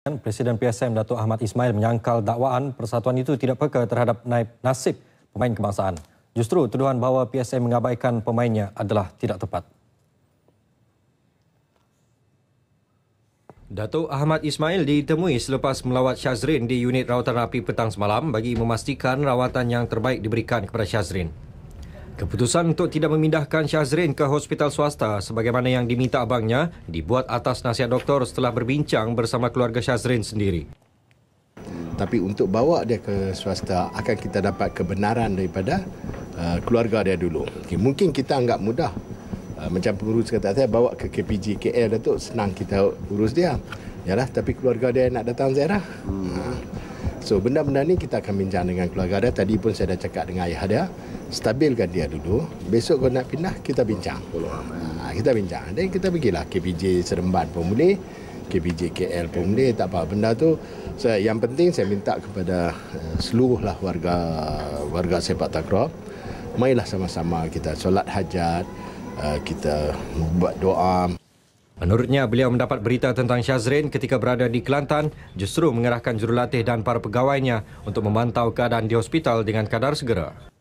Kan, Presiden PSM Datuk Ahmad Ismail menyangkal dakwaan persatuan itu tidak peka terhadap naib nasib pemain kebangsaan. Justru tuduhan bahawa PSM mengabaikan pemainnya adalah tidak tepat. Datuk Ahmad Ismail ditemui selepas melawat Syazrin di unit rawatan rapi petang semalam bagi memastikan rawatan yang terbaik diberikan kepada Syazrin. Keputusan untuk tidak memindahkan Syazrin ke hospital swasta sebagaimana yang diminta abangnya dibuat atas nasihat doktor setelah berbincang bersama keluarga Syazrin sendiri. Tapi untuk bawa dia ke swasta akan kita dapat kebenaran daripada uh, keluarga dia dulu. Okay, mungkin kita anggap mudah uh, macam pengurus kata saya bawa ke KPG KL Datuk senang kita urus dia. Yalah tapi keluarga dia nak datang Zairah. Hmm. So benda-benda ni kita akan bincang dengan keluarga dia. Tadi pun saya dah cakap dengan ayah dia. Stabilkan dia dulu. Besok kalau nak pindah, kita bincang. Ha, kita bincang. Dan kita pergilah KPJ Seremban pun boleh. KPJ KL pun boleh. Tak apa benda tu. Saya, yang penting saya minta kepada eh, seluruh lah warga, warga sepak takraw. Mainlah sama-sama kita solat hajat. Eh, kita buat doa. Menurutnya, beliau mendapat berita tentang Syazrin ketika berada di Kelantan justru mengerahkan jurulatih dan para pegawainya untuk memantau keadaan di hospital dengan kadar segera.